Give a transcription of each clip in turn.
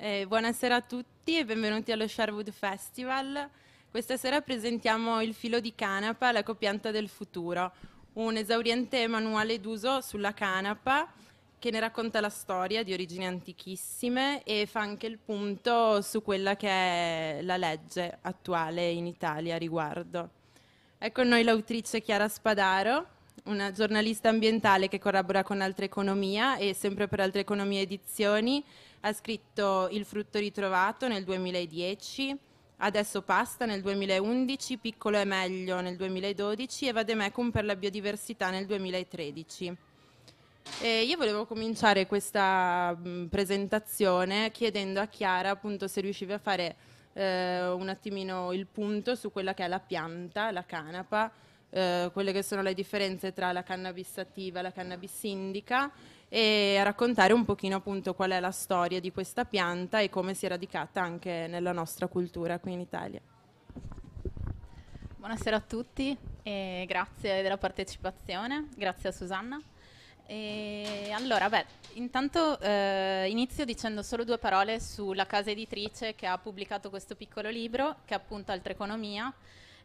Eh, buonasera a tutti e benvenuti allo Sherwood Festival. Questa sera presentiamo Il filo di canapa, la copianta del futuro, un esauriente manuale d'uso sulla canapa che ne racconta la storia di origini antichissime e fa anche il punto su quella che è la legge attuale in Italia a riguardo. È con noi l'autrice Chiara Spadaro, una giornalista ambientale che collabora con Altre Economia e sempre per Altre Economia Edizioni ha scritto Il frutto ritrovato nel 2010, Adesso Pasta nel 2011, Piccolo e meglio nel 2012 e Vademecum per la biodiversità nel 2013. E io volevo cominciare questa presentazione chiedendo a Chiara appunto se riuscivi a fare eh, un attimino il punto su quella che è la pianta, la canapa, eh, quelle che sono le differenze tra la cannabis attiva e la cannabis indica e a raccontare un pochino appunto qual è la storia di questa pianta e come si è radicata anche nella nostra cultura qui in Italia. Buonasera a tutti e grazie della partecipazione, grazie a Susanna. E allora, beh, intanto eh, inizio dicendo solo due parole sulla casa editrice che ha pubblicato questo piccolo libro, che è appunta Altreconomia,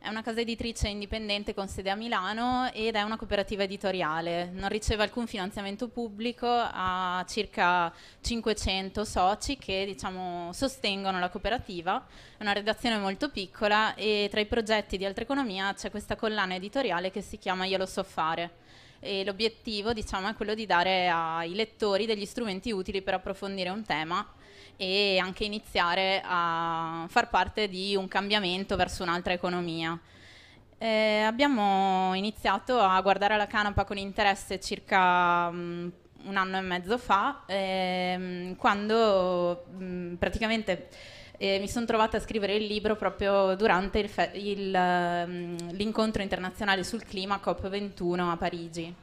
è una casa editrice indipendente con sede a Milano ed è una cooperativa editoriale. Non riceve alcun finanziamento pubblico, ha circa 500 soci che diciamo, sostengono la cooperativa. È una redazione molto piccola e tra i progetti di Altra Economia c'è questa collana editoriale che si chiama Io lo so fare e l'obiettivo diciamo, è quello di dare ai lettori degli strumenti utili per approfondire un tema e anche iniziare a far parte di un cambiamento verso un'altra economia. Eh, abbiamo iniziato a guardare la canapa con interesse circa mh, mm, un anno e mezzo fa, ehm, quando mh, mm, praticamente eh, mi sono trovata a scrivere il libro proprio durante il fe- il, uh, l'incontro internazionale sul clima COP21 a Parigi.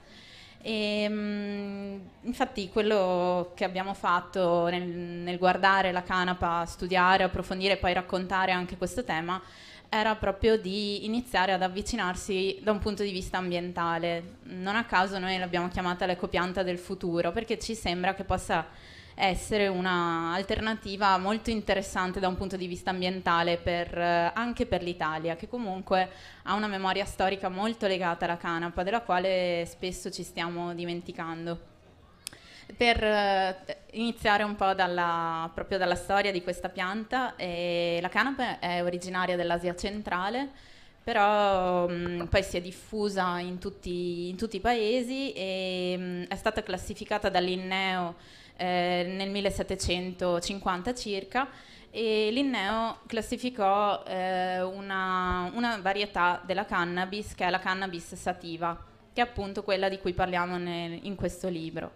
E, ehm, mh, infatti quello che abbiamo fatto nel, nel, guardare la canapa, studiare, approfondire e poi raccontare anche questo tema era proprio di iniziare ad avvicinarsi da un punto di vista ambientale. Non a caso noi l'abbiamo chiamata l'ecopianta del futuro perché ci sembra che possa essere un'alternativa molto interessante da un punto di vista ambientale per, eh, anche per l'Italia, che comunque ha una memoria storica molto legata alla canapa, della quale spesso ci stiamo dimenticando per eh, iniziare un po' dalla, proprio dalla storia di questa pianta, eh, la canapa è originaria dell'Asia centrale, però mh, mm, poi si è diffusa in tutti, in tutti i paesi e mh, mm, è stata classificata dall'Inneo eh, nel 1750 circa e Linneo classificò eh, una, una, varietà della cannabis che è la cannabis sativa, che è appunto quella di cui parliamo nel, in questo libro.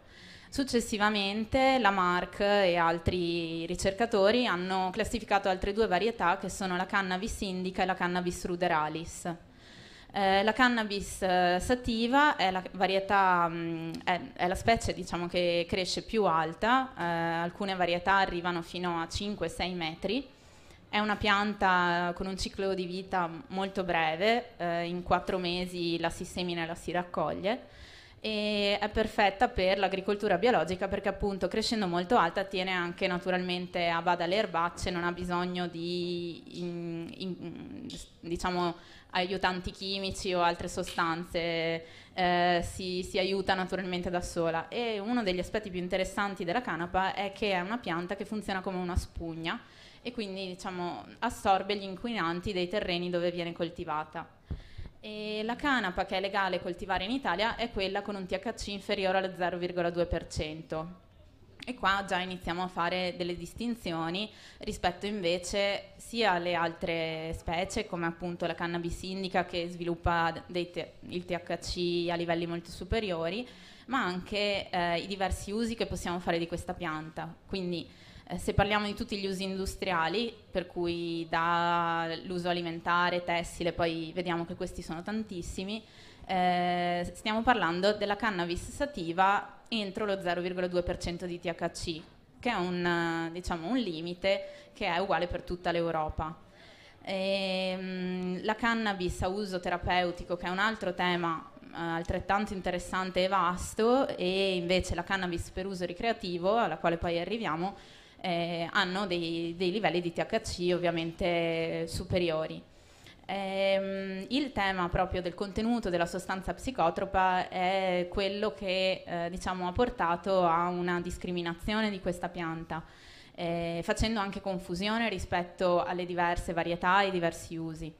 Successivamente Lamarck e altri ricercatori hanno classificato altre due varietà che sono la cannabis indica e la cannabis ruderalis. Eh, la cannabis eh, sativa è la varietà, mm, è, è la specie diciamo, che cresce più alta, eh, alcune varietà arrivano fino a 5-6 metri. È una pianta con un ciclo di vita molto breve, eh, in quattro mesi la si semina e la si raccoglie e è perfetta per l'agricoltura biologica perché appunto crescendo molto alta tiene anche naturalmente a bada le erbacce, non ha bisogno di in, in, diciamo, aiutanti chimici o altre sostanze, eh, si, si aiuta naturalmente da sola. E uno degli aspetti più interessanti della canapa è che è una pianta che funziona come una spugna e quindi diciamo, assorbe gli inquinanti dei terreni dove viene coltivata. E la canapa che è legale coltivare in Italia è quella con un THC inferiore allo 0,2%. E qua già iniziamo a fare delle distinzioni rispetto invece sia alle altre specie come appunto la cannabis indica che sviluppa te- il THC a livelli molto superiori, ma anche eh, i diversi usi che possiamo fare di questa pianta. Quindi eh, se parliamo di tutti gli usi industriali, per cui dall'uso alimentare, tessile, poi vediamo che questi sono tantissimi, eh, stiamo parlando della cannabis sativa entro lo 0,2% di THC, che è un, diciamo, un limite che è uguale per tutta l'Europa. E, ehm, mh, la cannabis a uso terapeutico, che è un altro tema eh, altrettanto interessante e vasto e invece la cannabis per uso ricreativo, alla quale poi arriviamo, eh, hanno dei, dei, livelli di THC ovviamente superiori. Ehm, il tema proprio del contenuto della sostanza psicotropa è quello che eh, diciamo, ha portato a una discriminazione di questa pianta, eh, facendo anche confusione rispetto alle diverse varietà e diversi usi.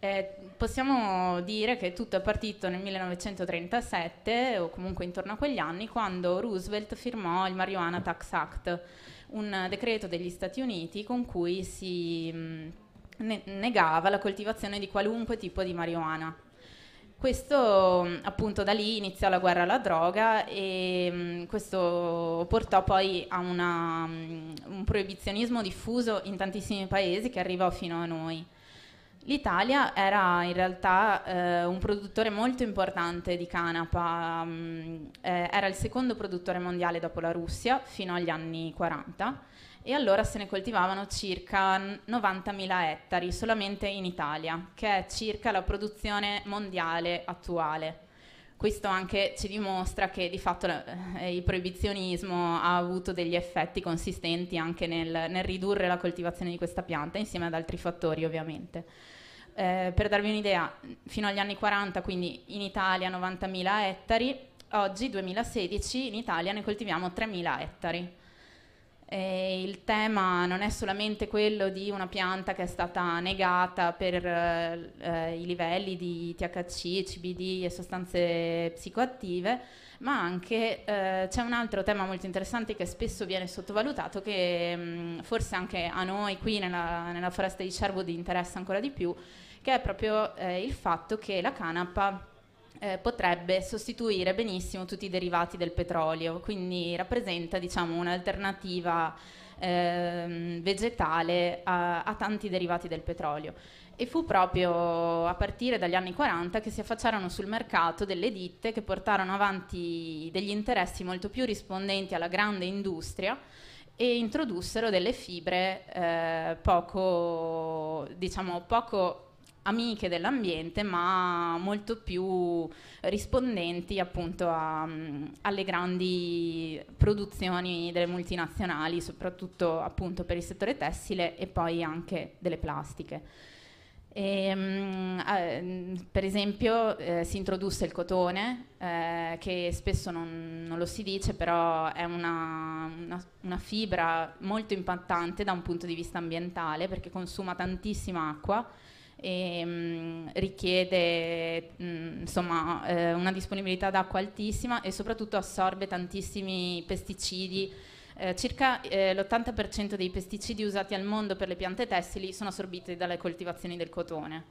Eh, possiamo dire che tutto è partito nel 1937 o comunque intorno a quegli anni quando Roosevelt firmò il Marijuana Tax Act un decreto degli Stati Uniti con cui si mh, mm, ne- negava la coltivazione di qualunque tipo di marijuana. Questo mm, appunto da lì iniziò la guerra alla droga e mh, mm, questo portò poi a una, mh, un proibizionismo diffuso in tantissimi paesi che arrivò fino a noi. L'Italia era in realtà eh, un produttore molto importante di canapa, mh, mm, eh, era il secondo produttore mondiale dopo la Russia fino agli anni 40 e allora se ne coltivavano circa 90.000 ettari solamente in Italia, che è circa la produzione mondiale attuale questo anche ci dimostra che di fatto eh, il proibizionismo ha avuto degli effetti consistenti anche nel, nel, ridurre la coltivazione di questa pianta insieme ad altri fattori ovviamente. Eh, per darvi un'idea, fino agli anni 40, quindi in Italia 90.000 ettari, oggi 2016 in Italia ne coltiviamo 3.000 ettari e il tema non è solamente quello di una pianta che è stata negata per eh, eh i livelli di THC, CBD e sostanze psicoattive, ma anche eh, c'è un altro tema molto interessante che spesso viene sottovalutato, che mh, mm, forse anche a noi qui nella, nella foresta di Sherwood interessa ancora di più, che è proprio eh, il fatto che la canapa eh, potrebbe sostituire benissimo tutti i derivati del petrolio, quindi rappresenta diciamo, un'alternativa eh, vegetale a, a tanti derivati del petrolio. E fu proprio a partire dagli anni 40 che si affacciarono sul mercato delle ditte che portarono avanti degli interessi molto più rispondenti alla grande industria e introdussero delle fibre eh, poco, diciamo, poco amiche dell'ambiente, ma molto più rispondenti appunto a, alle grandi produzioni delle multinazionali, soprattutto appunto per il settore tessile e poi anche delle plastiche. E, um, per esempio eh, si introdusse il cotone, eh, che spesso non, non, lo si dice, però è una, una, una, fibra molto impattante da un punto di vista ambientale perché consuma tantissima acqua e mh, mm, richiede mh, mm, insomma, eh, una disponibilità d'acqua altissima e soprattutto assorbe tantissimi pesticidi. Eh, circa eh, l'80% dei pesticidi usati al mondo per le piante tessili sono assorbiti dalle coltivazioni del cotone.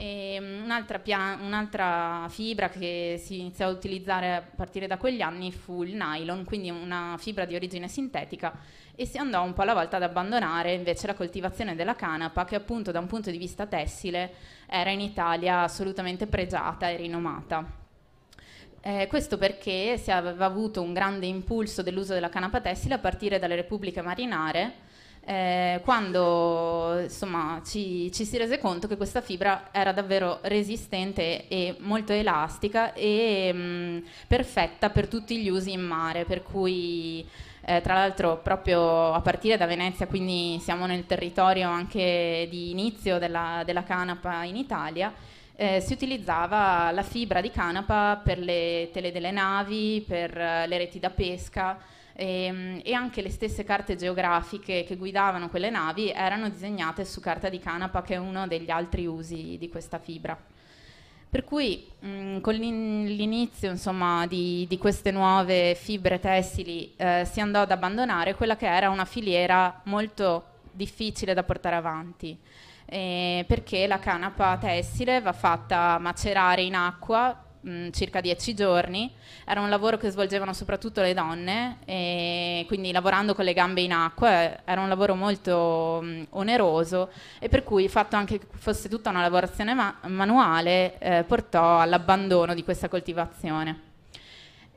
Mm, un'altra, pia- un'altra, fibra che si iniziò a utilizzare a partire da quegli anni fu il nylon, quindi una fibra di origine sintetica e si andò un po' alla volta ad abbandonare invece la coltivazione della canapa che appunto da un punto di vista tessile era in Italia assolutamente pregiata e rinomata. Eh, questo perché si aveva avuto un grande impulso dell'uso della canapa tessile a partire dalle repubbliche marinare eh, quando insomma, ci, ci, si rese conto che questa fibra era davvero resistente e molto elastica e mh, mm, perfetta per tutti gli usi in mare, per cui eh, tra l'altro proprio a partire da Venezia, quindi siamo nel territorio anche di inizio della, della canapa in Italia, eh, si utilizzava la fibra di canapa per le tele delle navi, per eh, le reti da pesca e, ehm, e, anche le stesse carte geografiche che guidavano quelle navi erano disegnate su carta di canapa che è uno degli altri usi di questa fibra. Per cui mh, mm, con l'inizio insomma, di, di, queste nuove fibre tessili eh, si andò ad abbandonare quella che era una filiera molto difficile da portare avanti. Eh, perché la canapa tessile va fatta macerare in acqua mh, mm, circa dieci giorni, era un lavoro che svolgevano soprattutto le donne, e quindi lavorando con le gambe in acqua eh, era un lavoro molto mh, mm, oneroso e per cui il fatto anche che fosse tutta una lavorazione ma- manuale eh, portò all'abbandono di questa coltivazione.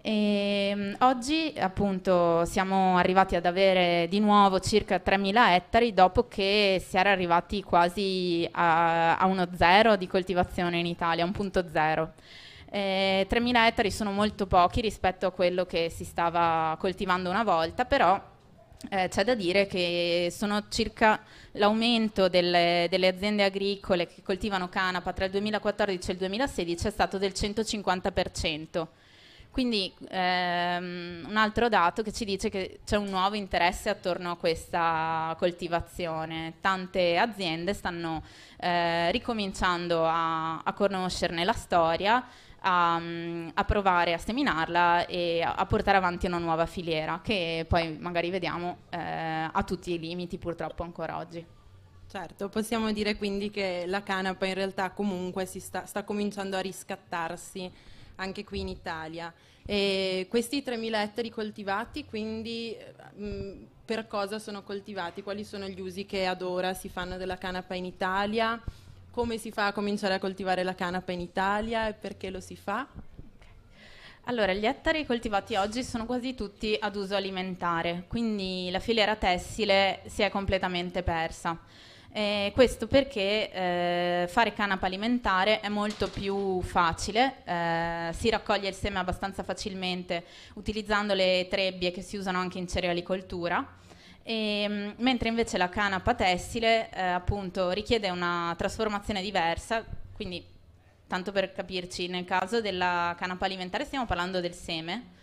E ehm, oggi appunto siamo arrivati ad avere di nuovo circa 3.000 ettari dopo che si era arrivati quasi a, a uno zero di coltivazione in Italia, un punto zero. Eh, 3.000 ettari sono molto pochi rispetto a quello che si stava coltivando una volta, però eh, c'è da dire che sono circa l'aumento delle, delle, aziende agricole che coltivano canapa tra il 2014 e il 2016 è stato del 150%. Quindi ehm, un altro dato che ci dice che c'è un nuovo interesse attorno a questa coltivazione. Tante aziende stanno eh, ricominciando a, a conoscerne la storia, a, mm, a provare a seminarla e a, portare avanti una nuova filiera che poi magari vediamo eh, a tutti i limiti purtroppo ancora oggi. Certo, possiamo dire quindi che la canapa in realtà comunque sta, sta cominciando a riscattarsi anche qui in Italia. E questi 3.000 ettari coltivati, quindi mh, mm, per cosa sono coltivati? Quali sono gli usi che ad ora si fanno della canapa in Italia? come si fa a cominciare a coltivare la canapa in Italia e perché lo si fa? Allora, gli ettari coltivati oggi sono quasi tutti ad uso alimentare, quindi la filiera tessile si è completamente persa. Eh, questo perché eh, fare canapa alimentare è molto più facile, eh, si raccoglie il seme abbastanza facilmente utilizzando le trebbie che si usano anche in cerealicoltura e, ehm, mentre invece la canapa tessile eh, appunto richiede una trasformazione diversa, quindi tanto per capirci, nel caso della canapa alimentare stiamo parlando del seme,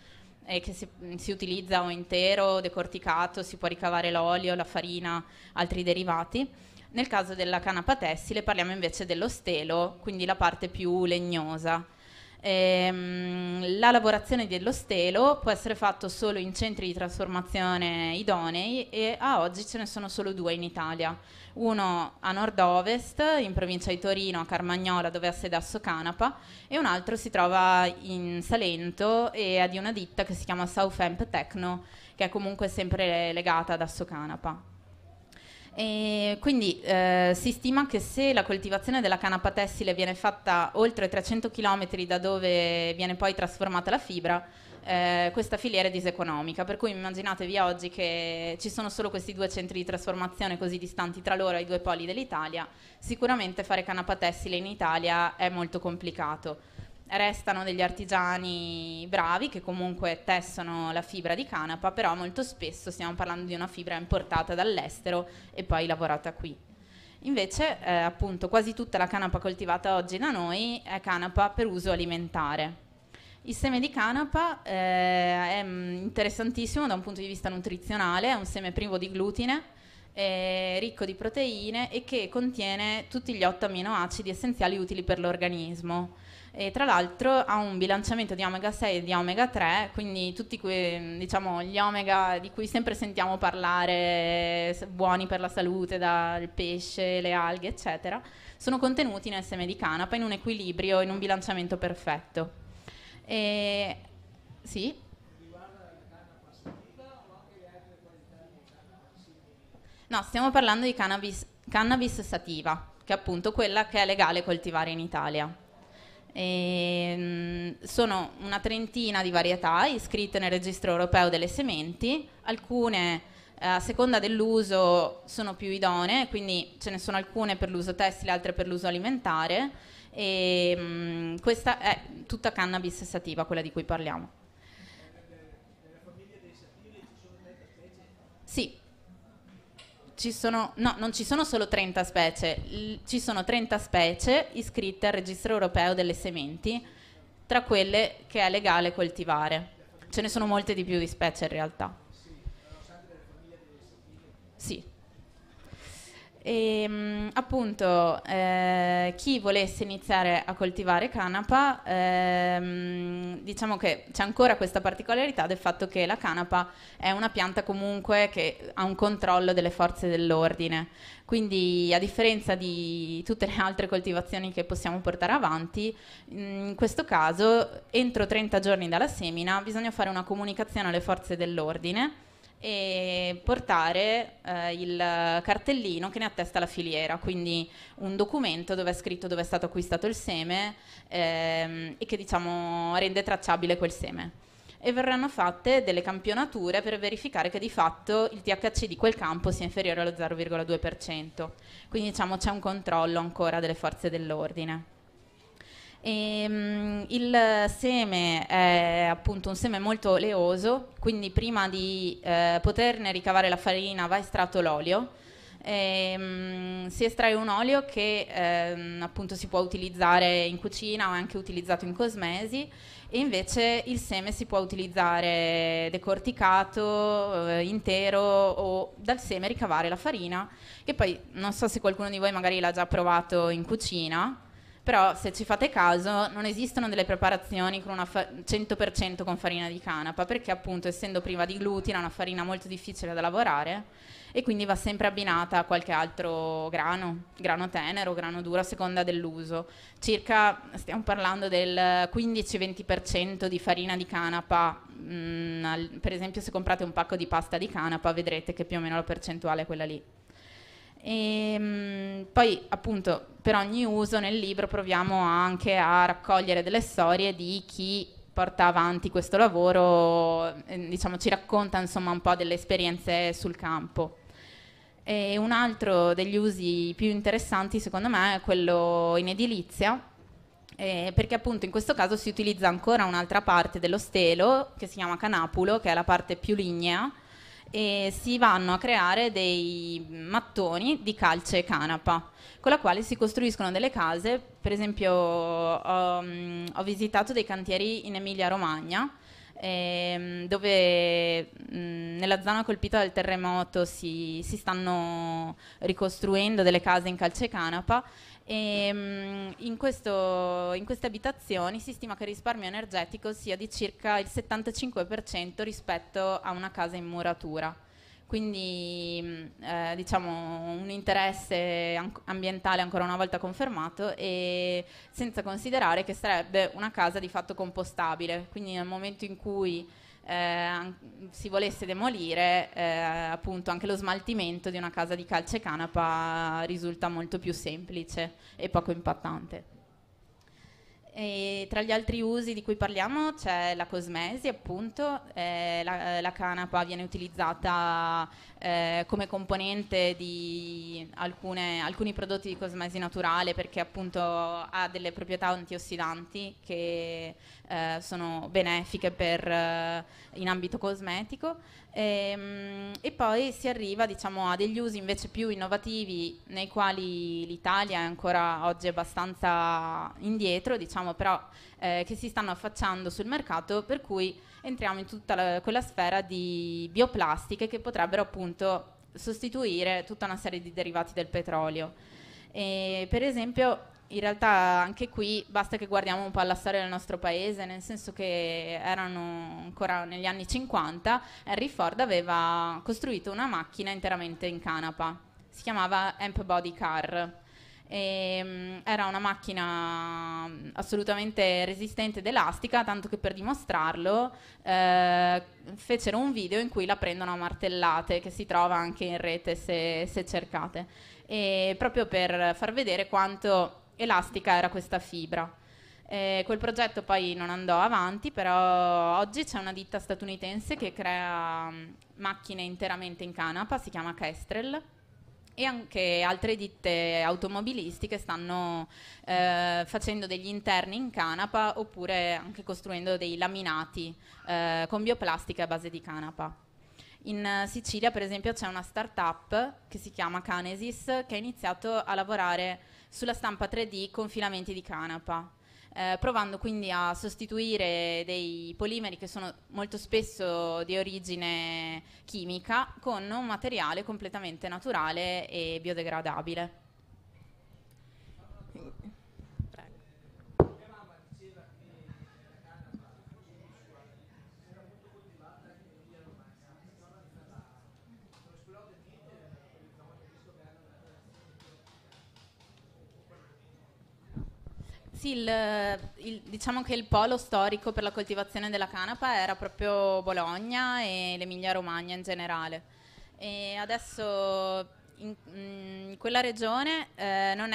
eh, che si, si, utilizza o intero, decorticato, si può ricavare l'olio, la farina, altri derivati. Nel caso della canapa tessile parliamo invece dello stelo, quindi la parte più legnosa. Ehm, la lavorazione dello stelo può essere fatta solo in centri di trasformazione idonei e a oggi ce ne sono solo due in Italia. Uno a nord-ovest, in provincia di Torino, a Carmagnola, dove ha sede Asso Canapa, e un altro si trova in Salento e è di una ditta che si chiama South Southemp Techno, che è comunque sempre legata ad Asso Canapa. E quindi eh, si stima che se la coltivazione della canapa tessile viene fatta oltre 300 km da dove viene poi trasformata la fibra, eh, questa filiera è diseconomica, per cui immaginatevi oggi che ci sono solo questi due centri di trasformazione così distanti tra loro ai due poli dell'Italia, sicuramente fare canapa tessile in Italia è molto complicato restano degli artigiani bravi che comunque tessono la fibra di canapa, però molto spesso stiamo parlando di una fibra importata dall'estero e poi lavorata qui. Invece, eh, appunto, quasi tutta la canapa coltivata oggi da noi è canapa per uso alimentare. Il seme di canapa eh, è mm, interessantissimo da un punto di vista nutrizionale, è un seme privo di glutine, eh, ricco di proteine e che contiene tutti gli otto amminoacidi essenziali utili per l'organismo. E tra l'altro ha un bilanciamento di omega 6 e di omega 3, quindi tutti que, diciamo, gli omega di cui sempre sentiamo parlare, buoni per la salute, dal pesce, le alghe, eccetera, sono contenuti nel seme di canapa in un equilibrio, in un bilanciamento perfetto. E, sì? No, stiamo parlando di cannabis, cannabis sativa, che è appunto quella che è legale coltivare in Italia. E, ehm, sono una trentina di varietà iscritte nel registro europeo delle sementi, alcune eh, a seconda dell'uso sono più idonee, quindi ce ne sono alcune per l'uso tessile, altre per l'uso alimentare e ehm, mh, questa è tutta cannabis sativa, quella di cui parliamo. ci sono, no, non ci sono solo 30 specie, l- ci sono 30 specie iscritte al registro europeo delle sementi, tra quelle che è legale coltivare. Ce ne sono molte di più di specie in realtà. Sì, e, ehm, appunto, eh, chi volesse iniziare a coltivare canapa, ehm, diciamo che c'è ancora questa particolarità del fatto che la canapa è una pianta comunque che ha un controllo delle forze dell'ordine. Quindi, a differenza di tutte le altre coltivazioni che possiamo portare avanti, in questo caso, entro 30 giorni dalla semina, bisogna fare una comunicazione alle forze dell'ordine e portare eh, il cartellino che ne attesta la filiera, quindi un documento dove è scritto dove è stato acquistato il seme ehm, e che diciamo rende tracciabile quel seme. E verranno fatte delle campionature per verificare che di fatto il THC di quel campo sia inferiore allo 0,2%. Quindi diciamo c'è un controllo ancora delle forze dell'ordine. E, ehm, il seme è appunto un seme molto oleoso, quindi prima di eh, poterne ricavare la farina va estratto l'olio. E, um, si estrae un olio che ehm, appunto si può utilizzare in cucina o anche utilizzato in cosmesi e invece il seme si può utilizzare decorticato, eh, intero o dal seme ricavare la farina che poi non so se qualcuno di voi magari l'ha già provato in cucina però se ci fate caso non esistono delle preparazioni con una fa- 100% con farina di canapa perché appunto essendo priva di glutine è una farina molto difficile da lavorare e quindi va sempre abbinata a qualche altro grano, grano tenero, grano duro a seconda dell'uso. Circa stiamo parlando del 15-20% di farina di canapa, mh, mm, al, per esempio se comprate un pacco di pasta di canapa vedrete che più o meno la percentuale è quella lì. E, ehm, mh, poi appunto per ogni uso nel libro proviamo anche a raccogliere delle storie di chi porta avanti questo lavoro, ehm, diciamo, ci racconta insomma un po' delle esperienze sul campo. E un altro degli usi più interessanti secondo me è quello in edilizia, eh, perché appunto in questo caso si utilizza ancora un'altra parte dello stelo che si chiama canapulo, che è la parte più lignea, e si vanno a creare dei mattoni di calce e canapa con la quale si costruiscono delle case, per esempio ho, ehm, ho visitato dei cantieri in Emilia Romagna ehm, dove mh, nella zona colpita dal terremoto si, si stanno ricostruendo delle case in calce e canapa e, ehm, mh, in, questo, in queste abitazioni si stima che il risparmio energetico sia di circa il 75% rispetto a una casa in muratura quindi mm, eh, diciamo un interesse an- ambientale ancora una volta confermato e senza considerare che sarebbe una casa di fatto compostabile, quindi nel momento in cui eh, si volesse demolire, eh, appunto anche lo smaltimento di una casa di calce canapa risulta molto più semplice e poco impattante. E tra gli altri usi di cui parliamo c'è la cosmesi, appunto, eh, la, la, canapa viene utilizzata eh, come componente di alcune, alcuni prodotti di cosmesi naturale perché appunto ha delle proprietà antiossidanti che eh, sono benefiche per, eh, in ambito cosmetico e, ehm, mh, e poi si arriva diciamo, a degli usi invece più innovativi nei quali l'Italia è ancora oggi abbastanza indietro diciamo però eh, che si stanno affacciando sul mercato per cui entriamo in tutta la, quella sfera di bioplastiche che potrebbero appunto sostituire tutta una serie di derivati del petrolio. E, per esempio, in realtà anche qui basta che guardiamo un po' alla storia del nostro paese, nel senso che erano ancora negli anni 50, Henry Ford aveva costruito una macchina interamente in canapa, si chiamava Amp Body Car e, ehm, era una macchina mm, assolutamente resistente ed elastica, tanto che per dimostrarlo eh, fecero un video in cui la prendono a martellate, che si trova anche in rete se, se cercate, e proprio per far vedere quanto elastica era questa fibra. Eh, quel progetto poi non andò avanti, però oggi c'è una ditta statunitense che crea mm, macchine interamente in canapa, si chiama Kestrel, e anche altre ditte automobilistiche stanno eh, facendo degli interni in canapa oppure anche costruendo dei laminati eh, con bioplastica a base di canapa. In eh, Sicilia per esempio c'è una start-up che si chiama Canesis che ha iniziato a lavorare sulla stampa 3D con filamenti di canapa eh, provando quindi a sostituire dei polimeri che sono molto spesso di origine chimica con un materiale completamente naturale e biodegradabile. sì, il, il, diciamo che il polo storico per la coltivazione della canapa era proprio Bologna e l'Emilia-Romagna in generale. E adesso in, mm, in quella regione eh, non,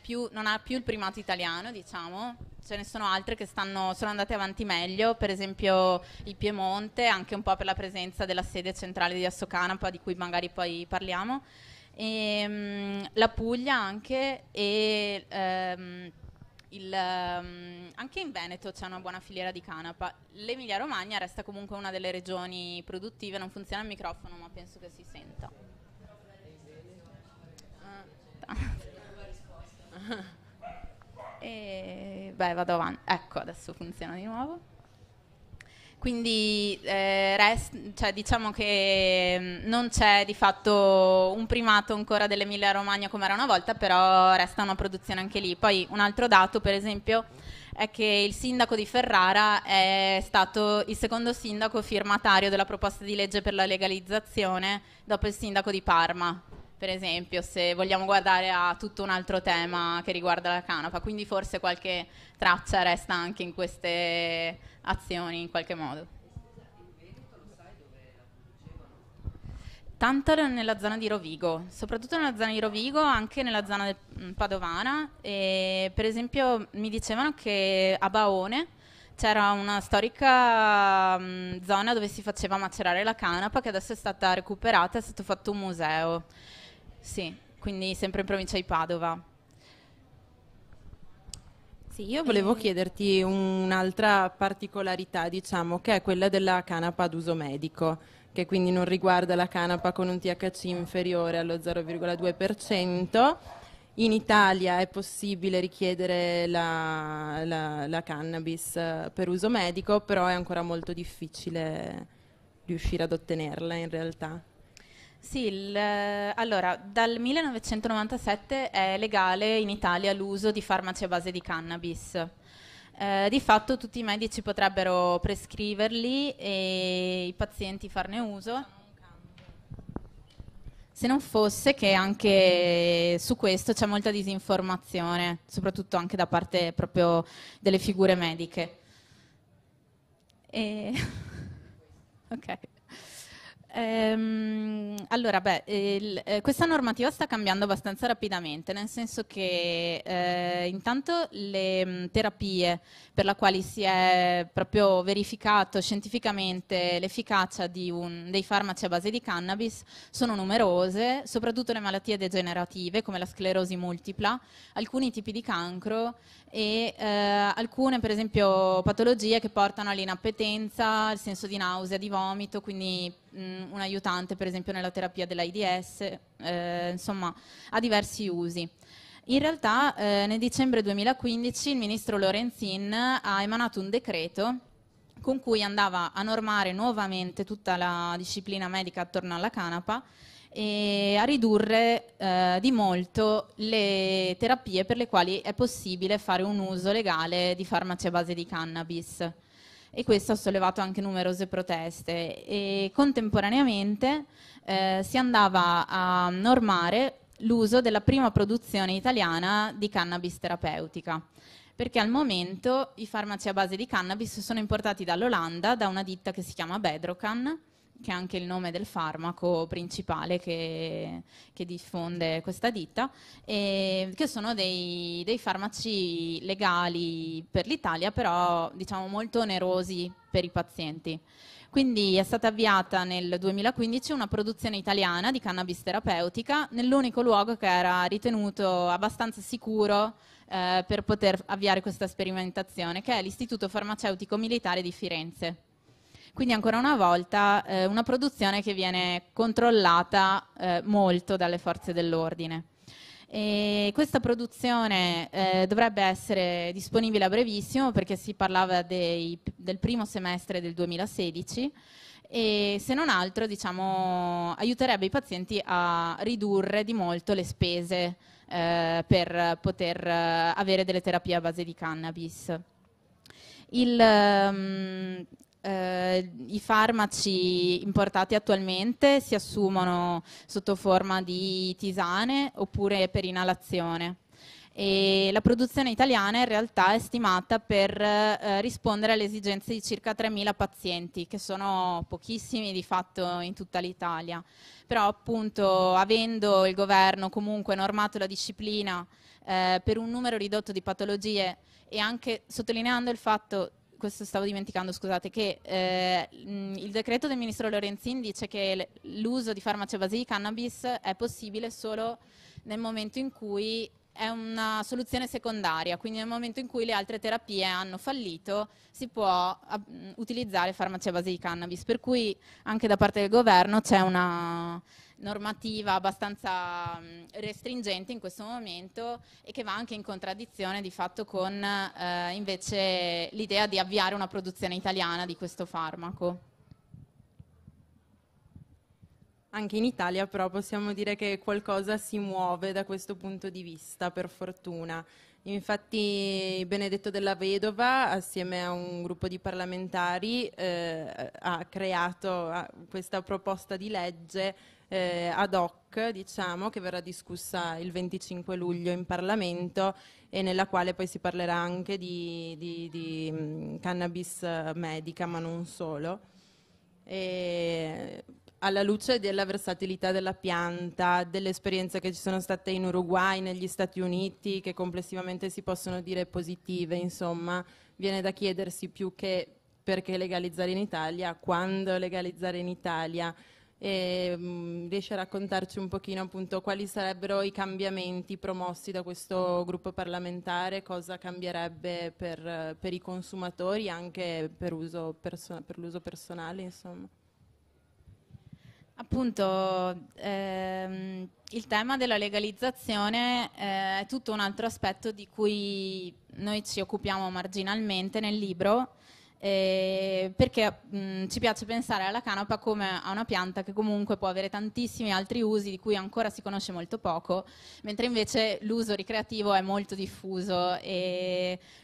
più, non, ha più il primato italiano, diciamo. Ce ne sono altre che stanno, sono andate avanti meglio, per esempio il Piemonte, anche un po' per la presenza della sede centrale di Assocanapa, di cui magari poi parliamo. E, mh, mm, la Puglia anche e, ehm, il, um, anche in Veneto c'è una buona filiera di canapa. L'Emilia Romagna resta comunque una delle regioni produttive, non funziona il microfono ma penso che si senta. Ah, e, beh, vado avanti. Ecco, adesso funziona di nuovo. Quindi eh, rest, cioè, diciamo che mm, non c'è di fatto un primato ancora dell'Emilia Romagna come era una volta, però resta una produzione anche lì. Poi un altro dato, per esempio, è che il sindaco di Ferrara è stato il secondo sindaco firmatario della proposta di legge per la legalizzazione dopo il sindaco di Parma per esempio, se vogliamo guardare a tutto un altro tema che riguarda la canapa, quindi forse qualche traccia resta anche in queste azioni in qualche modo. Tantalo nella zona di Rovigo, soprattutto nella zona di Rovigo, anche nella zona del, mm, padovana. E per esempio mi dicevano che a Baone c'era una storica mh, mm, zona dove si faceva macerare la canapa che adesso è stata recuperata e è stato fatto un museo. Sì, quindi sempre in provincia di Padova. Sì, io volevo chiederti un'altra particolarità, diciamo, che è quella della canapa ad uso medico, che quindi non riguarda la canapa con un THC inferiore allo 0,2%. In Italia è possibile richiedere la, la, la cannabis eh, per uso medico, però è ancora molto difficile riuscire ad ottenerla in realtà. Sì, il, eh, allora dal 1997 è legale in Italia l'uso di farmaci a base di cannabis. Eh, di fatto tutti i medici potrebbero prescriverli e i pazienti farne uso. Se non fosse che anche su questo c'è molta disinformazione, soprattutto anche da parte proprio delle figure mediche. E... ok. Ehm, allora, beh, il, eh, questa normativa sta cambiando abbastanza rapidamente, nel senso che eh, intanto le mh, mm, terapie per le quali si è proprio verificato scientificamente l'efficacia un, dei farmaci a base di cannabis sono numerose, soprattutto le malattie degenerative come la sclerosi multipla, alcuni tipi di cancro e eh, alcune, per esempio, patologie che portano all'inappetenza, al senso di nausea, di vomito, quindi mh, mm, un aiutante per esempio nella terapia dell'AIDS, eh, insomma ha diversi usi. In realtà eh, nel dicembre 2015 il ministro Lorenzin ha emanato un decreto con cui andava a normare nuovamente tutta la disciplina medica attorno alla canapa e a ridurre eh, di molto le terapie per le quali è possibile fare un uso legale di farmaci a base di cannabis e questo ha sollevato anche numerose proteste e contemporaneamente eh, si andava a normare l'uso della prima produzione italiana di cannabis terapeutica perché al momento i farmaci a base di cannabis sono importati dall'Olanda da una ditta che si chiama Bedrocan che è anche il nome del farmaco principale che, che diffonde questa ditta, e che sono dei, dei farmaci legali per l'Italia, però diciamo molto onerosi per i pazienti. Quindi è stata avviata nel 2015 una produzione italiana di cannabis terapeutica nell'unico luogo che era ritenuto abbastanza sicuro eh, per poter avviare questa sperimentazione, che è l'Istituto Farmaceutico Militare di Firenze. Quindi ancora una volta eh, una produzione che viene controllata eh, molto dalle forze dell'ordine. E questa produzione eh, dovrebbe essere disponibile a brevissimo perché si parlava dei, del primo semestre del 2016 e se non altro diciamo, aiuterebbe i pazienti a ridurre di molto le spese eh, per poter eh, avere delle terapie a base di cannabis. Il, um, eh, i farmaci importati attualmente si assumono sotto forma di tisane oppure per inalazione. E la produzione italiana in realtà è stimata per eh, rispondere alle esigenze di circa 3.000 pazienti, che sono pochissimi di fatto in tutta l'Italia. Però appunto avendo il governo comunque normato la disciplina eh, per un numero ridotto di patologie e anche sottolineando il fatto questo stavo dimenticando, scusate, che eh, mm, il decreto del ministro Lorenzin dice che l'uso di farmaci di cannabis è possibile solo nel momento in cui è una soluzione secondaria, quindi nel momento in cui le altre terapie hanno fallito si può mm, utilizzare farmaci di cannabis, per cui anche da parte del governo c'è una normativa abbastanza restringente in questo momento e che va anche in contraddizione di fatto con eh, invece l'idea di avviare una produzione italiana di questo farmaco. Anche in Italia però possiamo dire che qualcosa si muove da questo punto di vista, per fortuna. Infatti Benedetto della Vedova, assieme a un gruppo di parlamentari, eh, ha creato questa proposta di legge eh, ad hoc, diciamo, che verrà discussa il 25 luglio in Parlamento e nella quale poi si parlerà anche di, di, di mm, cannabis eh, medica, ma non solo. E alla luce della versatilità della pianta, delle esperienze che ci sono state in Uruguay, negli Stati Uniti, che complessivamente si possono dire positive, insomma, viene da chiedersi più che perché legalizzare in Italia, quando legalizzare in Italia, e, mh, mm, riesce a raccontarci un pochino appunto quali sarebbero i cambiamenti promossi da questo gruppo parlamentare, cosa cambierebbe per, per i consumatori anche per, uso perso- per l'uso personale insomma. Appunto, ehm, il tema della legalizzazione eh, è tutto un altro aspetto di cui noi ci occupiamo marginalmente nel libro eh, perché mh, mm, ci piace pensare alla canapa come a una pianta che comunque può avere tantissimi altri usi di cui ancora si conosce molto poco, mentre invece l'uso ricreativo è molto diffuso.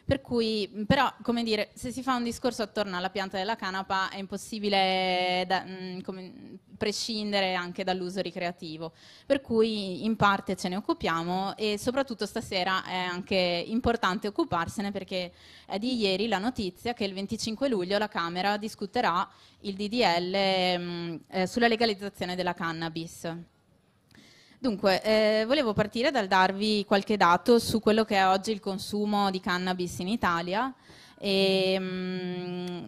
per cui, mm, però, come dire, se si fa un discorso attorno alla pianta della canapa è impossibile da, mh, mm, come, prescindere anche dall'uso ricreativo. Per cui in parte ce ne occupiamo e soprattutto stasera è anche importante occuparsene perché è di ieri la notizia che il 25 5 luglio la Camera discuterà il DDL mh, mm, eh, sulla legalizzazione della cannabis. Dunque, eh, volevo partire dal darvi qualche dato su quello che è oggi il consumo di cannabis in Italia. E, mh,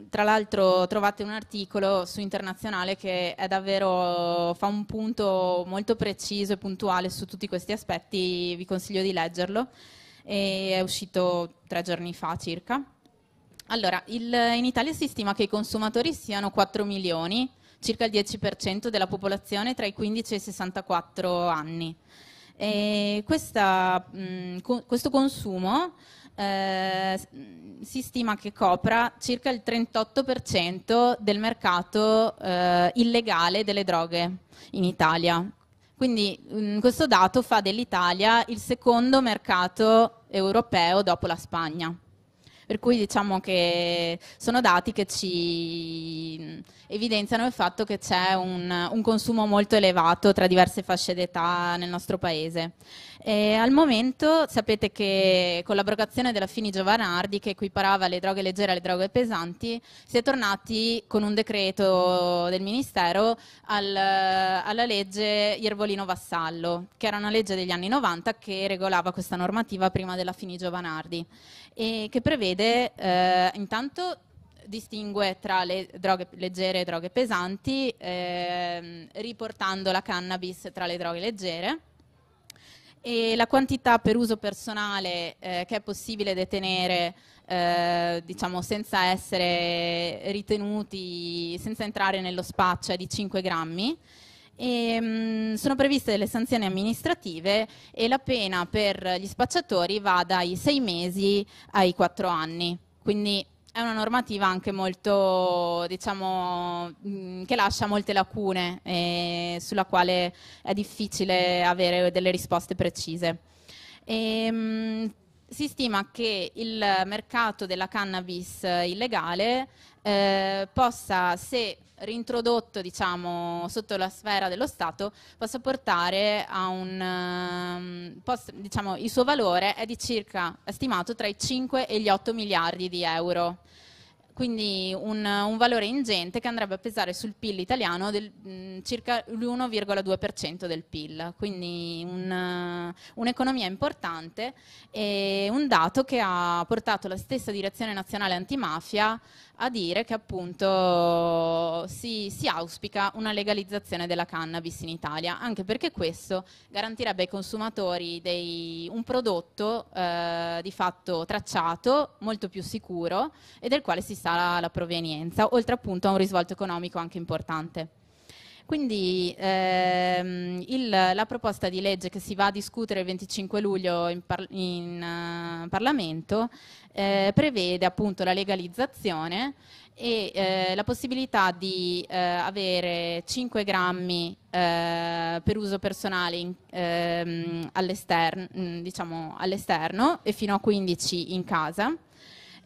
mm, tra l'altro trovate un articolo su Internazionale che è davvero, fa un punto molto preciso e puntuale su tutti questi aspetti, vi consiglio di leggerlo, e è uscito tre giorni fa circa. Allora, il, in Italia si stima che i consumatori siano 4 milioni, circa il 10% della popolazione tra i 15 e i 64 anni. Questa, mh, mm, co questo consumo eh, si stima che copra circa il 38% del mercato eh, illegale delle droghe in Italia. Quindi mh, mm, questo dato fa dell'Italia il secondo mercato europeo dopo la Spagna. Per cui diciamo che sono dati che ci mm, evidenziano il fatto che c'è un, un consumo molto elevato tra diverse fasce d'età nel nostro paese. E al momento sapete che con l'abrogazione della Fini Giovanardi, che equiparava le droghe leggere alle droghe pesanti, si è tornati con un decreto del Ministero al, alla legge Iervolino Vassallo, che era una legge degli anni 90 che regolava questa normativa prima della Fini Giovanardi e che prevede eh, intanto distingue tra le droghe leggere e droghe pesanti, eh, riportando la cannabis tra le droghe leggere e la quantità per uso personale eh, che è possibile detenere eh, diciamo senza essere ritenuti, senza entrare nello spaccio è di 5 grammi. E, ehm, mh, sono previste delle sanzioni amministrative e la pena per gli spacciatori va dai 6 mesi ai 4 anni. Quindi è una normativa anche molto, diciamo, mm, che lascia molte lacune eh, sulla quale è difficile avere delle risposte precise. E, ehm, si stima che il mercato della cannabis illegale eh, possa, se reintrodotto diciamo, sotto la sfera dello Stato possa portare a un, um, possa, diciamo, il suo valore è di circa, è stimato tra i 5 e gli 8 miliardi di euro. Quindi un, un valore ingente che andrebbe a pesare sul PIL italiano del, mh, circa l'1,2% del PIL, quindi un, un'economia importante e un dato che ha portato la stessa direzione nazionale antimafia a dire che appunto si, si, auspica una legalizzazione della cannabis in Italia, anche perché questo garantirebbe ai consumatori dei, un prodotto eh, di fatto tracciato, molto più sicuro e del quale si sa la, la provenienza, oltre appunto a un risvolto economico anche importante. Quindi ehm, il, la proposta di legge che si va a discutere il 25 luglio in, par in uh, Parlamento eh, prevede appunto la legalizzazione e eh, la possibilità di eh, avere 5 grammi eh, per uso personale ehm, diciamo, all'esterno, diciamo all e fino a 15 in casa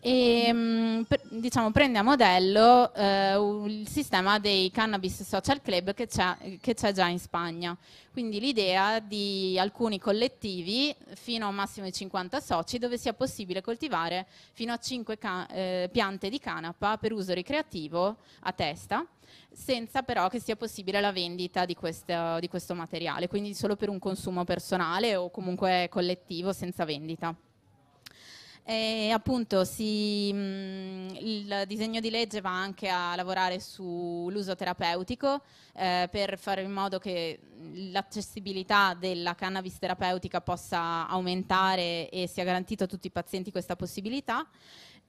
e mm, diciamo, prende a modello eh, il sistema dei cannabis social club che c'è, che c'è già in Spagna. Quindi l'idea di alcuni collettivi fino a un massimo di 50 soci dove sia possibile coltivare fino a 5 can- eh, piante di canapa per uso ricreativo a testa senza però che sia possibile la vendita di questo, di questo materiale, quindi solo per un consumo personale o comunque collettivo senza vendita. E appunto si, mh, mm, il disegno di legge va anche a lavorare sull'uso terapeutico eh, per fare in modo che l'accessibilità della cannabis terapeutica possa aumentare e sia garantita a tutti i pazienti questa possibilità.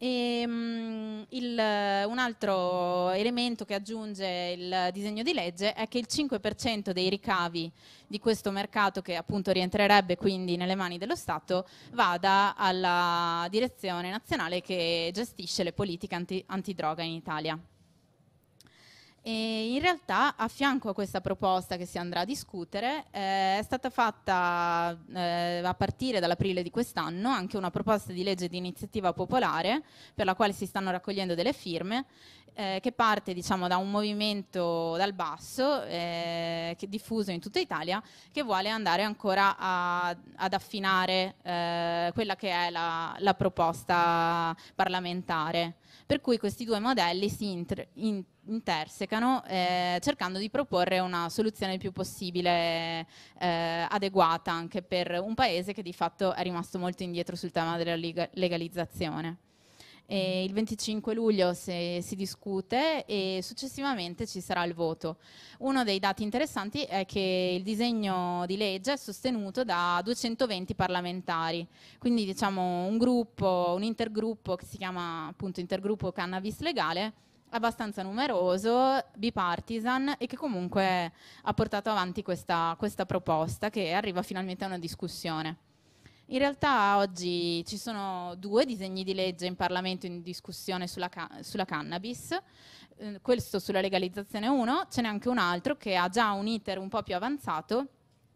E, um, il, un altro elemento che aggiunge il disegno di legge è che il 5% dei ricavi di questo mercato, che appunto rientrerebbe quindi nelle mani dello Stato, vada alla direzione nazionale che gestisce le politiche anti, antidroga in Italia. E in realtà a fianco a questa proposta che si andrà a discutere eh, è stata fatta eh, a partire dall'aprile di quest'anno anche una proposta di legge di iniziativa popolare per la quale si stanno raccogliendo delle firme eh, che parte diciamo, da un movimento dal basso eh, diffuso in tutta Italia che vuole andare ancora a, ad affinare eh, quella che è la, la proposta parlamentare per cui questi due modelli si inter in intersecano eh, cercando di proporre una soluzione il più possibile eh, adeguata anche per un paese che di fatto è rimasto molto indietro sul tema della legalizzazione. Eh, il 25 luglio se, si discute e successivamente ci sarà il voto. Uno dei dati interessanti è che il disegno di legge è sostenuto da 220 parlamentari, quindi diciamo un gruppo, un intergruppo che si chiama appunto intergruppo cannabis legale abbastanza numeroso, bipartisan e che comunque ha portato avanti questa, questa proposta che arriva finalmente a una discussione. In realtà oggi ci sono due disegni di legge in Parlamento in discussione sulla, ca sulla cannabis, eh, questo sulla legalizzazione 1, ce n'è anche un altro che ha già un iter un po' più avanzato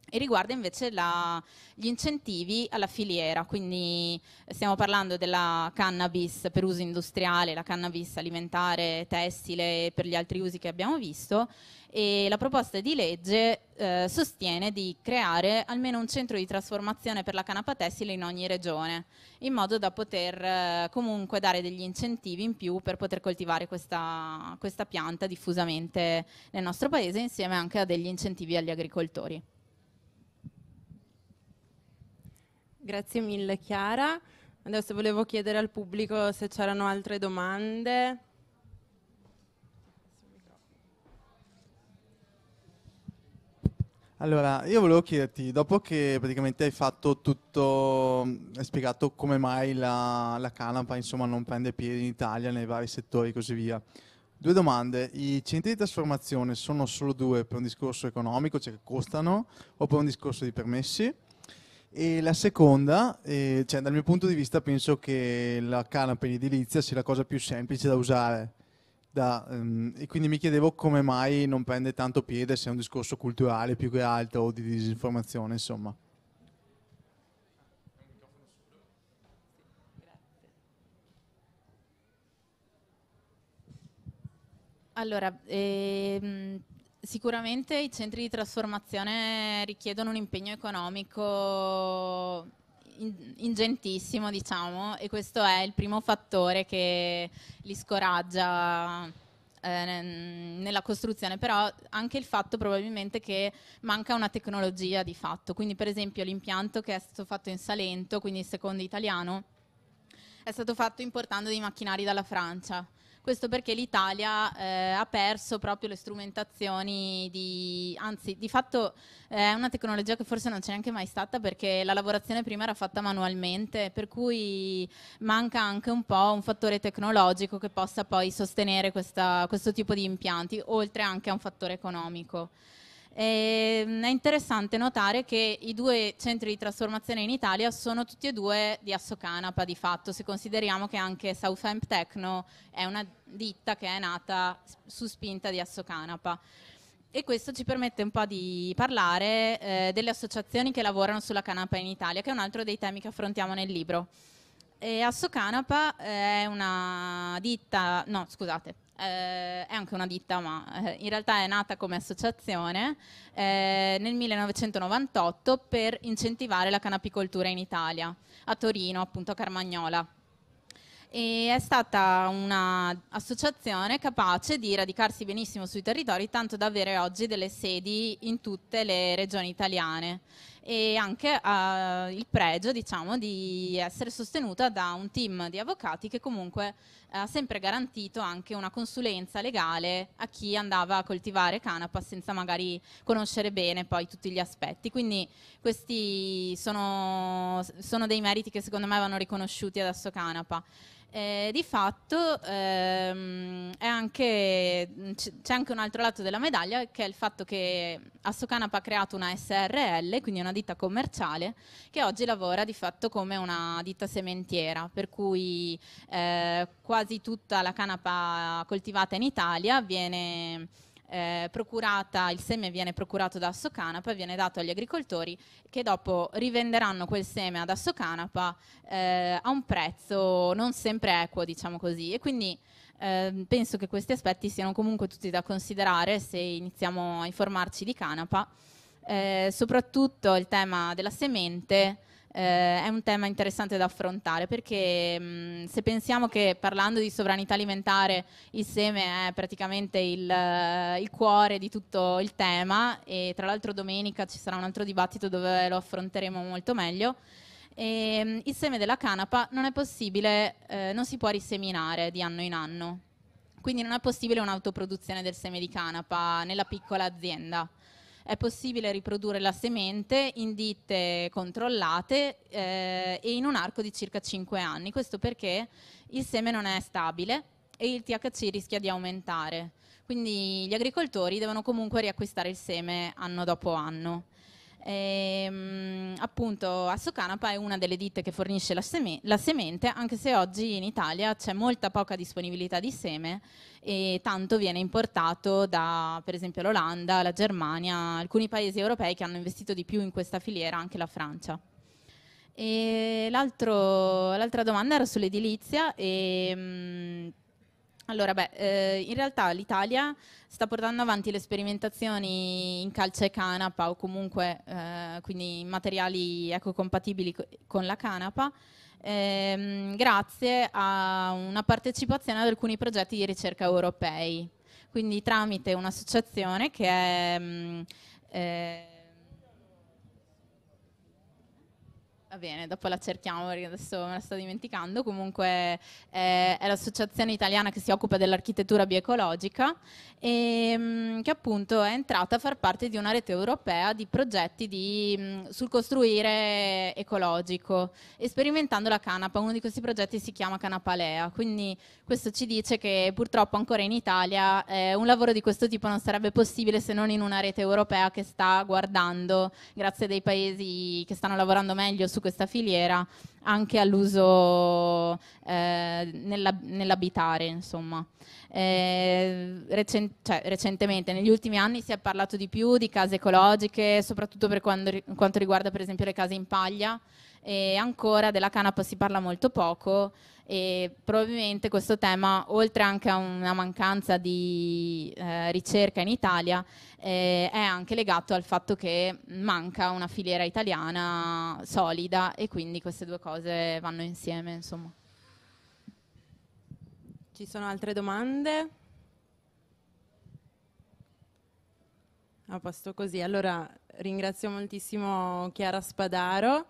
e riguarda invece la, gli incentivi alla filiera, quindi eh, stiamo parlando della cannabis per uso industriale, la cannabis alimentare, tessile e per gli altri usi che abbiamo visto e la proposta di legge eh, sostiene di creare almeno un centro di trasformazione per la canapa tessile in ogni regione, in modo da poter eh, comunque dare degli incentivi in più per poter coltivare questa, questa pianta diffusamente nel nostro paese insieme anche a degli incentivi agli agricoltori. Grazie mille Chiara. Adesso volevo chiedere al pubblico se c'erano altre domande. Allora, io volevo chiederti, dopo che praticamente hai fatto tutto, hai spiegato come mai la, la canapa insomma, non prende piede in Italia nei vari settori e così via, due domande, i centri di trasformazione sono solo due per un discorso economico, cioè che costano, o per un discorso di permessi? E la seconda, eh, cioè dal mio punto di vista penso che la canapa in edilizia sia la cosa più semplice da usare. Da, ehm, e quindi mi chiedevo come mai non prende tanto piede se è un discorso culturale più che altro o di disinformazione, insomma. Allora, ehm Sicuramente i centri di trasformazione richiedono un impegno economico ingentissimo, diciamo, e questo è il primo fattore che li scoraggia eh, nella costruzione, però anche il fatto probabilmente che manca una tecnologia di fatto, quindi per esempio l'impianto che è stato fatto in Salento, quindi il secondo italiano, è stato fatto importando dei macchinari dalla Francia, questo perché l'Italia eh, ha perso proprio le strumentazioni di, anzi di fatto eh, è una tecnologia che forse non c'è neanche mai stata perché la lavorazione prima era fatta manualmente, per cui manca anche un po' un fattore tecnologico che possa poi sostenere questa, questo tipo di impianti, oltre anche a un fattore economico. Ehm, è interessante notare che i due centri di trasformazione in Italia sono tutti e due di Assocanapa di fatto, se consideriamo che anche Southamp Techno è una ditta che è nata su spinta di Assocanapa e questo ci permette un po' di parlare eh, delle associazioni che lavorano sulla canapa in Italia, che è un altro dei temi che affrontiamo nel libro. E Asso Canapa eh, è una ditta, no scusate, eh, è anche una ditta, ma eh, in realtà è nata come associazione eh, nel 1998 per incentivare la canapicoltura in Italia, a Torino, appunto a Carmagnola. E è stata un'associazione capace di radicarsi benissimo sui territori, tanto da avere oggi delle sedi in tutte le regioni italiane e anche eh, il pregio diciamo, di essere sostenuta da un team di avvocati che comunque eh, ha sempre garantito anche una consulenza legale a chi andava a coltivare canapa senza magari conoscere bene poi tutti gli aspetti. Quindi questi sono, sono dei meriti che secondo me vanno riconosciuti adesso canapa. Eh, di fatto ehm, anche, mm, c'è anche un altro lato della medaglia che è il fatto che Assocanap ha creato una SRL, quindi una ditta commerciale, che oggi lavora di fatto come una ditta sementiera, per cui eh, quasi tutta la canapa coltivata in Italia viene eh, procurata, il seme viene procurato da Assocanapa e viene dato agli agricoltori che dopo rivenderanno quel seme ad Assocanapa eh, a un prezzo non sempre equo, diciamo così. E quindi eh, penso che questi aspetti siano comunque tutti da considerare se iniziamo a informarci di canapa, eh, soprattutto il tema della semente eh, è un tema interessante da affrontare perché mh, se pensiamo che parlando di sovranità alimentare il seme è praticamente il, eh, il cuore di tutto il tema e tra l'altro domenica ci sarà un altro dibattito dove lo affronteremo molto meglio, e, ehm, il seme della canapa non è possibile, eh, non si può riseminare di anno in anno, quindi non è possibile un'autoproduzione del seme di canapa nella piccola azienda è possibile riprodurre la semente in ditte controllate eh, e in un arco di circa 5 anni. Questo perché il seme non è stabile e il THC rischia di aumentare. Quindi gli agricoltori devono comunque riacquistare il seme anno dopo anno. E, ehm, appunto Canapa è una delle ditte che fornisce la, seme la, semente, anche se oggi in Italia c'è molta poca disponibilità di seme e tanto viene importato da per esempio l'Olanda, la Germania, alcuni paesi europei che hanno investito di più in questa filiera, anche la Francia. l'altra domanda era sull'edilizia e... Mh, mm, allora, beh, eh, in realtà l'Italia sta portando avanti le sperimentazioni in calce e canapa o comunque eh, quindi in materiali ecocompatibili con la canapa ehm, grazie a una partecipazione ad alcuni progetti di ricerca europei, quindi tramite un'associazione che è... Mh, mm, eh, va bene, dopo la cerchiamo perché adesso me la sto dimenticando, comunque eh, è l'associazione italiana che si occupa dell'architettura bioecologica e ehm, mh, che appunto è entrata a far parte di una rete europea di progetti di, mh, mm, sul costruire ecologico e sperimentando la canapa, uno di questi progetti si chiama Canapalea, quindi questo ci dice che purtroppo ancora in Italia eh, un lavoro di questo tipo non sarebbe possibile se non in una rete europea che sta guardando, grazie a dei paesi che stanno lavorando meglio su questa filiera anche all'uso eh, nella, nell'abitare. Insomma. Eh, recen- cioè, recentemente, negli ultimi anni, si è parlato di più di case ecologiche, soprattutto per quando, quanto riguarda per esempio le case in paglia e ancora della canapa si parla molto poco e probabilmente questo tema, oltre anche a una mancanza di eh, ricerca in Italia, eh, è anche legato al fatto che manca una filiera italiana solida e quindi queste due cose vanno insieme. Insomma. Ci sono altre domande? A posto così, allora ringrazio moltissimo Chiara Spadaro.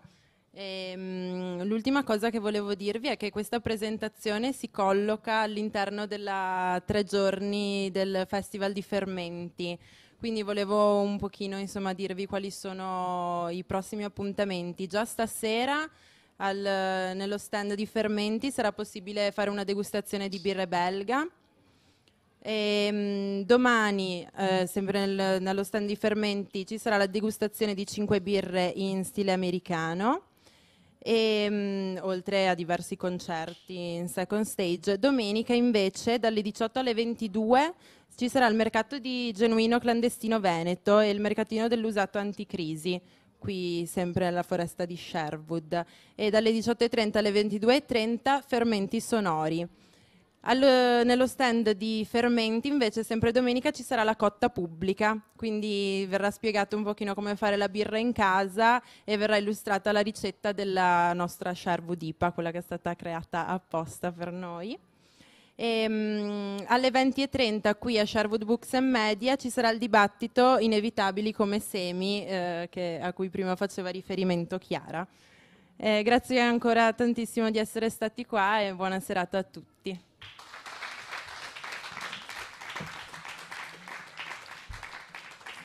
Ehm, l'ultima cosa che volevo dirvi è che questa presentazione si colloca all'interno della tre giorni del Festival di Fermenti. Quindi volevo un pochino insomma, dirvi quali sono i prossimi appuntamenti. Già stasera al, nello stand di Fermenti sarà possibile fare una degustazione di birre belga. E, ehm, domani, eh, sempre nel, nello stand di fermenti, ci sarà la degustazione di cinque birre in stile americano e ehm, mh, oltre a diversi concerti in second stage. Domenica invece dalle 18 alle 22 ci sarà il mercato di Genuino Clandestino Veneto e il mercatino dell'usato anticrisi qui sempre alla foresta di Sherwood e dalle 18.30 alle 22.30 fermenti sonori. Al, eh, nello stand di Fermenti invece sempre domenica ci sarà la cotta pubblica, quindi verrà spiegato un pochino come fare la birra in casa e verrà illustrata la ricetta della nostra Charvudipa, quella che è stata creata apposta per noi. Ehm, e, mh, alle 20.30 qui a Sherwood Books and Media ci sarà il dibattito Inevitabili come semi eh, che, a cui prima faceva riferimento Chiara. Eh, grazie ancora tantissimo di essere stati qua e buona serata a tutti.